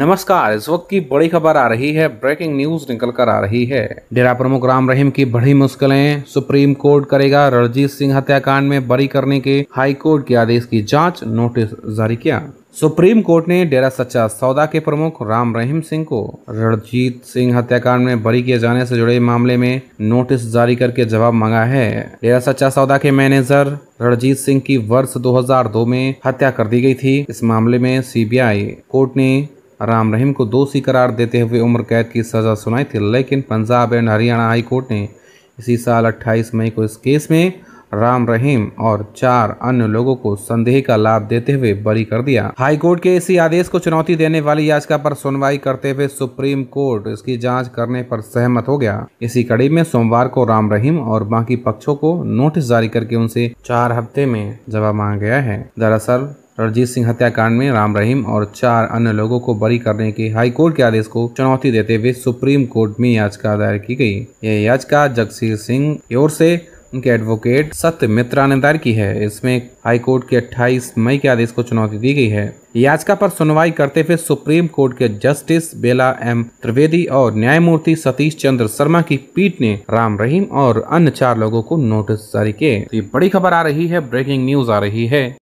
नमस्कार इस वक्त की बड़ी खबर आ रही है ब्रेकिंग न्यूज निकल कर आ रही है डेरा प्रमुख राम रहीम की बड़ी मुश्किलें सुप्रीम कोर्ट करेगा रणजीत सिंह हत्याकांड में बरी करने के हाई कोर्ट के आदेश की जांच नोटिस जारी किया सुप्रीम कोर्ट ने डेरा सच्चा सौदा के प्रमुख राम रहीम सिंह को रणजीत सिंह हत्याकांड में बरी किए जाने से जुड़े मामले में नोटिस जारी करके जवाब मांगा है डेरा सच्चा सौदा के मैनेजर रणजीत सिंह की वर्ष 2002 में हत्या कर दी गई थी इस मामले में सीबीआई कोर्ट ने राम रहीम को दोषी करार देते हुए उम्र कैद की सज़ा सुनाई थी लेकिन Punjab and Haryana high court ने इसी साल 28 मई को इस केस में राम रहीम और चार अन्य लोगों को संदेह का लाभ देते हुए बरी कर दिया हाई कोर्ट के इसी आदेश को चुनौती देने वाली याचिका पर सुनवाई करते हुए सुप्रीम कोर्ट इसकी जांच करने पर सहमत हो गया इसी कड़ी में सोमवार को राम रहीम और बाकी पक्षों को नोटिस जारी करके उनसे चार हफ्ते में जवाब मांगा गया है दरअसल रणजीत सिंह हत्याकांड में राम रहीम और चार अन्य लोगों को बरी करने के हाई कोर्ट के आदेश को चुनौती देते हुए सुप्रीम कोर्ट में याचिका दायर की गई यह याचिका जगशीर सिंह की ओर से उनके एडवोकेट सत्य मित्रा ने दायर की है इसमें हाईकोर्ट के 28 मई के आदेश को चुनौती दी गई है याचिका पर सुनवाई करते हुए सुप्रीम कोर्ट के जस्टिस बेला एम त्रिवेदी और न्यायमूर्ति सतीश चंद्र शर्मा की पीठ ने राम रहीम और अन्य चार लोगों को नोटिस जारी किए तो ये बड़ी खबर आ रही है ब्रेकिंग न्यूज आ रही है